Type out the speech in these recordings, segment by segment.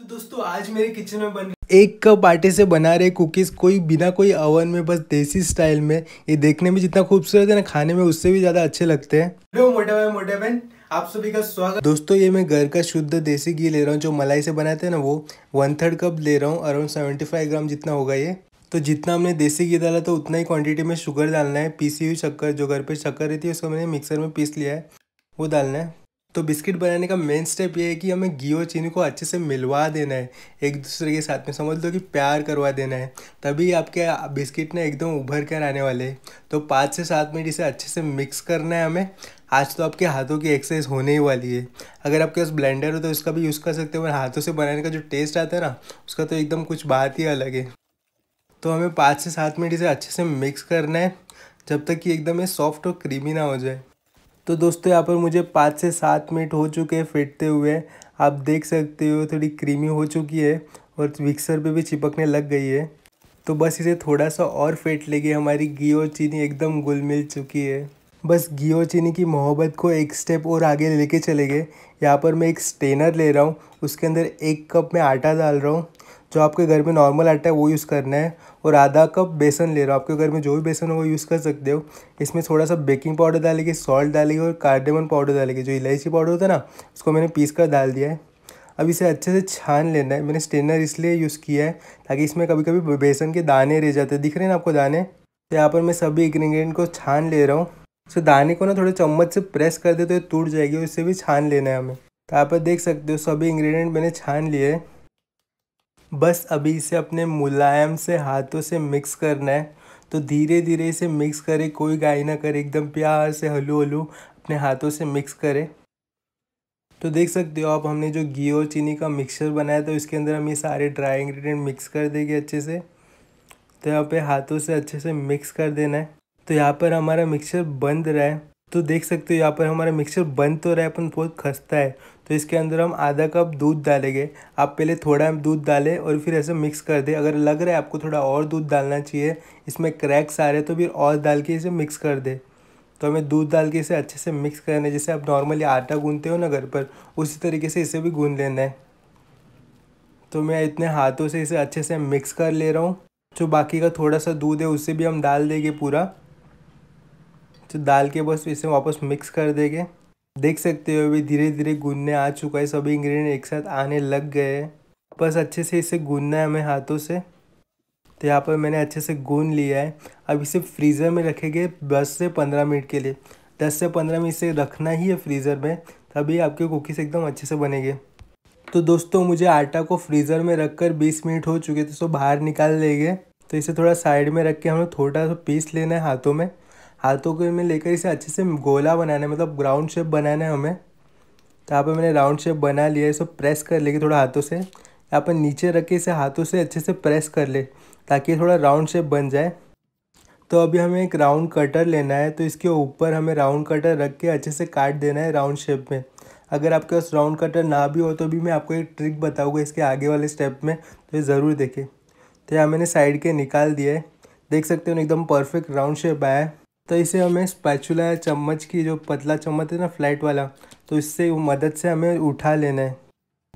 तो दोस्तों आज मेरे किचन में बन एक कप आटे से बना रहे कुकीज़ कोई बिना कोई अवन में बस देसी स्टाइल में ये देखने में जितना खूबसूरत है ना खाने में उससे भी ज़्यादा अच्छे लगते हैं मोटा भाई मोटा बहन आप सभी का स्वागत दोस्तों ये मैं घर का शुद्ध देसी घी ले रहा हूँ जो मलाई से बनाते हैं ना वो वन थर्ड कप ले रहा हूँ अराउंड सेवेंटी फाइव ग्राम जितना होगा ये तो जितना हमने देसी घी डाला तो उतना ही क्वांटिटी में शुगर डालना है पीसी हुई शक्कर जो घर पे शक्कर रहती है उसको मैंने मिक्सर में पीस लिया है वो डालना है तो बिस्किट बनाने का मेन स्टेप ये है कि हमें घी और चीनी को अच्छे से मिलवा देना है एक दूसरे के साथ में समझ लो कि प्यार करवा देना है तभी आपके बिस्किट ना एकदम उभर कर आने वाले तो पाँच से सात मिनट इसे अच्छे से मिक्स करना है हमें आज तो आपके हाथों की एक्सरसाइज होने ही वाली है अगर आपके पास ब्लेंडर हो तो उसका भी यूज़ कर सकते हो और हाथों से बनाने का जो टेस्ट आता है ना उसका तो एकदम कुछ बात ही अलग है तो हमें पाँच से सात मिनट इसे अच्छे से मिक्स करना है जब तक कि एकदम ये सॉफ्ट और क्रीमी ना हो जाए तो दोस्तों यहाँ पर मुझे पाँच से सात मिनट हो चुके हैं फेंटते हुए आप देख सकते हो थोड़ी क्रीमी हो चुकी है और मिक्सर पे भी चिपकने लग गई है तो बस इसे थोड़ा सा और फेंट लेगी हमारी घी और चीनी एकदम गुल मिल चुकी है बस घी और चीनी की मोहब्बत को एक स्टेप और आगे लेके चले गए यहाँ पर मैं एक स्टेनर ले रहा हूँ उसके अंदर एक कप में आटा डाल रहा हूँ जो आपके घर में नॉर्मल आटा है वो यूज़ करना है और आधा कप बेसन ले रहा हूँ आपके घर में जो भी बेसन हो वो यूज़ कर सकते हो इसमें थोड़ा सा बेकिंग पाउडर डालेंगे सॉल्ट डालेंगे और कार्डेमन पाउडर डालेंगे जो इलायची पाउडर होता है ना उसको मैंने पीस कर डाल दिया है अब इसे अच्छे से छान लेना है मैंने स्टेनर इसलिए यूज़ किया है ताकि इसमें कभी कभी बेसन के दाने रह जाते हैं दिख रहे हैं ना आपको दाने तो यहाँ पर मैं सभी इग्रीडियंट को छान ले रहा हूँ सो तो दाने को ना थोड़े चम्मच से प्रेस कर दे तो ये टूट जाएगी और इससे भी छान लेना है हमें तो यहाँ पर देख सकते हो सभी इंग्रेडिएंट मैंने छान लिए हैं बस अभी इसे अपने मुलायम से हाथों से मिक्स करना है तो धीरे धीरे इसे मिक्स करें कोई गाय ना करे एकदम प्यार से हलू हलू अपने हाथों से मिक्स करें तो देख सकते हो आप हमने जो घी और चीनी का मिक्सचर बनाया था इसके अंदर हम ये सारे ड्राई इंग्रेडिएंट मिक्स कर देंगे अच्छे से तो यहाँ पे हाथों से अच्छे से मिक्स कर देना है तो यहाँ पर हमारा मिक्सचर बंद रहा है तो देख सकते हो यहाँ पर हमारा मिक्सचर बन तो रहा है अपन बहुत खस्ता है तो इसके अंदर हम आधा कप दूध डालेंगे आप पहले थोड़ा दूध डालें और फिर ऐसे मिक्स कर दें अगर लग रहा है आपको थोड़ा और दूध डालना चाहिए इसमें क्रैक्स आ रहे हैं तो फिर और डाल के इसे मिक्स कर दे तो हमें दूध डाल के इसे अच्छे से मिक्स करना है जैसे आप नॉर्मली आटा गूंदते हो ना घर पर उसी तरीके से इसे भी गूंद लेना है तो मैं इतने हाथों से इसे अच्छे से मिक्स कर ले रहा हूँ जो बाकी का थोड़ा सा दूध है उसे भी हम डाल देंगे पूरा जो तो डाल के बस इसे वापस मिक्स कर देंगे देख सकते हो अभी धीरे धीरे गूंदने आ चुका है सभी इंग्रेडिएंट एक साथ आने लग गए हैं बस अच्छे से इसे गूंदना है हमें हाथों से तो यहाँ पर मैंने अच्छे से गूंद लिया है अब इसे फ्रीज़र में रखेंगे दस से पंद्रह मिनट के लिए दस से पंद्रह मिनट इसे रखना ही है फ्रीज़र में तभी आपके कुकीज़ एकदम अच्छे से बनेंगे तो दोस्तों मुझे आटा को फ्रीज़र में रख कर बीस मिनट हो चुके थे सो तो बाहर निकाल लेंगे तो इसे थोड़ा साइड में रख के हमें थोड़ा सा पीस लेना है हाथों में हाथों को में लेकर इसे अच्छे से गोला बनाना है मतलब राउंड शेप बनाना है हमें तो यहाँ पर मैंने राउंड शेप बना लिया इसे प्रेस कर लेगी थोड़ा हाथों से यहाँ पर नीचे रख के इसे हाथों से अच्छे से प्रेस कर ले ताकि थोड़ा राउंड शेप बन जाए तो अभी हमें एक राउंड कटर लेना है तो इसके ऊपर हमें राउंड कटर रख के अच्छे से काट देना है राउंड शेप में अगर आपके पास राउंड कटर ना भी हो तो भी मैं आपको एक ट्रिक बताऊँगा इसके आगे वाले स्टेप में तो ये ज़रूर देखें तो यहाँ मैंने साइड के निकाल दिया है देख सकते हो एकदम परफेक्ट राउंड शेप आया है तो इसे हमें स्पैचुला या चम्मच की जो पतला चम्मच है ना फ्लैट वाला तो इससे वो मदद से हमें उठा लेना है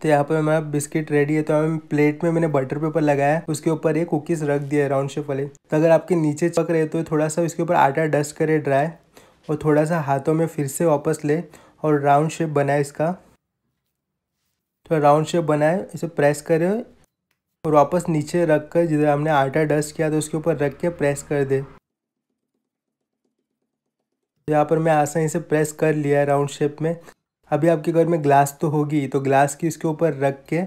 तो यहाँ पर हमारा बिस्किट रेडी है तो हमें प्लेट में मैंने बटर पेपर लगाया उसके ऊपर एक कुकीज़ रख दिया है राउंड शेप वाले तो अगर आपके नीचे चक रहे तो थोड़ा सा इसके ऊपर आटा डस्ट करे ड्राई और थोड़ा सा हाथों में फिर से वापस ले और राउंड शेप बनाए इसका तो राउंड शेप बनाए इसे प्रेस करे और वापस नीचे रख कर जिधर हमने आटा डस्ट किया तो उसके ऊपर रख के प्रेस कर दे तो यहाँ पर मैं आसानी से प्रेस कर लिया है राउंड शेप में अभी आपके घर में ग्लास तो होगी तो ग्लास की इसके ऊपर रख के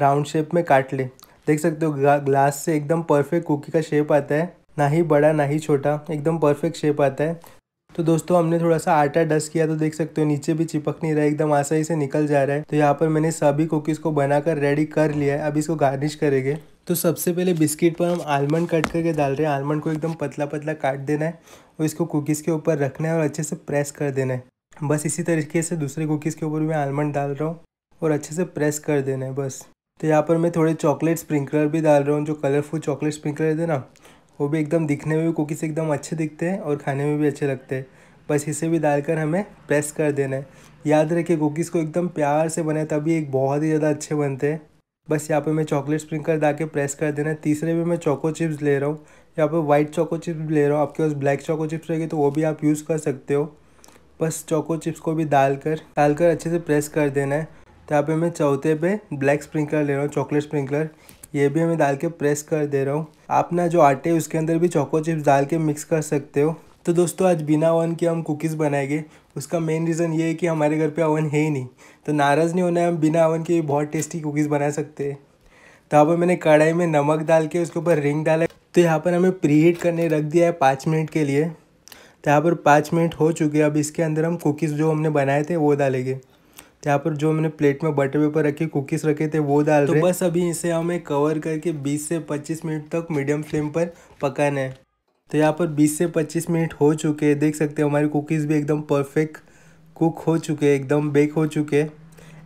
राउंड शेप में काट ले देख सकते हो ग्लास से एकदम परफेक्ट कुकी का शेप आता है ना ही बड़ा ना ही छोटा एकदम परफेक्ट शेप आता है तो दोस्तों हमने थोड़ा सा आटा डस्ट किया तो देख सकते हो नीचे भी चिपक नहीं रहा है एकदम आसानी से निकल जा रहा है तो यहाँ पर मैंने सभी कुकीज़ को बनाकर रेडी कर लिया है अब इसको गार्निश करेंगे तो सबसे पहले बिस्किट पर हम आलमंड कट करके डाल रहे हैं आलमंड को एकदम पतला पतला काट देना है और इसको कुकीज़ के ऊपर रखना है और अच्छे से प्रेस कर देना है बस इसी तरीके से दूसरे कुकीज़ के ऊपर मैं आलमंड डाल रहा हूँ और अच्छे से प्रेस कर देना है बस तो यहाँ पर मैं थोड़े चॉकलेट स्प्रिंकलर भी डाल रहा हूँ जो कलरफुल चॉकलेट स्प्रिंकलर है ना वो भी एकदम दिखने में भी कुकीज़ एकदम अच्छे दिखते हैं और खाने में भी अच्छे लगते हैं बस इसे भी डालकर हमें प्रेस कर देना है याद रखे कुकीज़ को एकदम प्यार से बनाए तभी एक बहुत ही ज़्यादा अच्छे बनते हैं बस यहाँ पे मैं चॉकलेट स्प्रिंकल डाल के प्रेस कर देना है तीसरे में मैं चोको चिप्स ले रहा हूँ यहाँ पे वाइट चोको चिप्स ले रहा हूँ आपके पास ब्लैक चोको चिप्स रहेगी तो वो भी आप यूज़ कर सकते हो बस चोको चिप्स को भी डाल कर डाल कर अच्छे से प्रेस कर देना है तो यहाँ पर मैं चौथे पे ब्लैक स्प्रिंकलर ले रहा हूँ चॉकलेट स्प्रिंकलर ये भी मैं डाल के प्रेस कर दे रहा हूँ आप ना जो आटे उसके अंदर भी चोको चिप्स डाल के मिक्स कर सकते हो तो दोस्तों आज बिना ओवन के हम कुकीज़ बनाएंगे उसका मेन रीज़न ये है कि हमारे घर पे ओवन है ही नहीं तो नाराज़ नहीं होना है हम बिना ओवन के बहुत टेस्टी कुकीज़ बना सकते हैं तो यहाँ पर मैंने कढ़ाई में नमक डाल के उसके ऊपर रिंग डाला तो यहाँ पर हमें हीट करने रख दिया है पाँच मिनट के लिए तो यहाँ पर पाँच मिनट हो चुके हैं अब इसके अंदर हम कुकीज़ जो हमने बनाए थे वो डालेंगे तो यहाँ पर जो हमने प्लेट में बटर पेपर रखे कुकीज़ रखे थे वो डाल तो बस अभी इसे हमें कवर करके 20 से 25 मिनट तक मीडियम फ्लेम पर पकाना है तो यहाँ पर 20 से 25 मिनट हो चुके हैं देख सकते हो हमारी कुकीज़ भी एकदम परफेक्ट कुक हो चुके हैं एकदम बेक हो चुके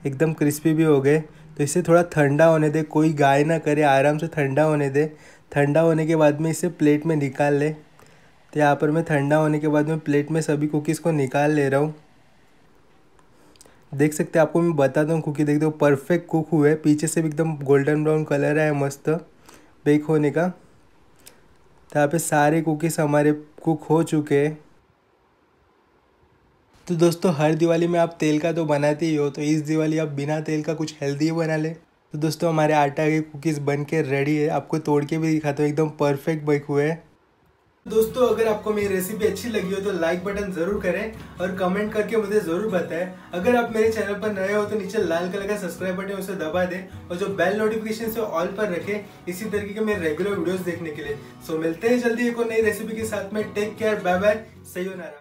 एकदम क्रिस्पी भी हो गए तो इसे थोड़ा ठंडा होने दे कोई गाय ना करे आराम से ठंडा होने दे ठंडा होने के बाद में इसे प्लेट में निकाल ले तो यहाँ पर मैं ठंडा होने के बाद में प्लेट में सभी कुकीज़ को निकाल ले रहा हूँ देख सकते हैं आपको मैं बताता हूँ कुकी देखते हो परफेक्ट कुक हुए पीछे से भी एकदम गोल्डन ब्राउन कलर है मस्त बेक होने का तो यहाँ पे सारे कुकीज़ हमारे कुक हो चुके हैं तो दोस्तों हर दिवाली में आप तेल का तो बनाते ही हो तो इस दिवाली आप बिना तेल का कुछ हेल्दी बना लें तो दोस्तों हमारे आटा के कुकीज़ बन के रेडी है आपको तोड़ के भी दिखाता हूँ एकदम परफेक्ट बैक हुए हैं दोस्तों अगर आपको मेरी रेसिपी अच्छी लगी हो तो लाइक बटन जरूर करें और कमेंट करके मुझे जरूर बताएं अगर आप मेरे चैनल पर नए हो तो नीचे लाल कलर का सब्सक्राइब बटन उसे दबा दें और जो बेल नोटिफिकेशन से ऑल पर रखें इसी तरीके के मेरे रेगुलर वीडियोस देखने के लिए सो मिलते हैं जल्दी एक और नई रेसिपी के साथ में टेक केयर बाय बाय सही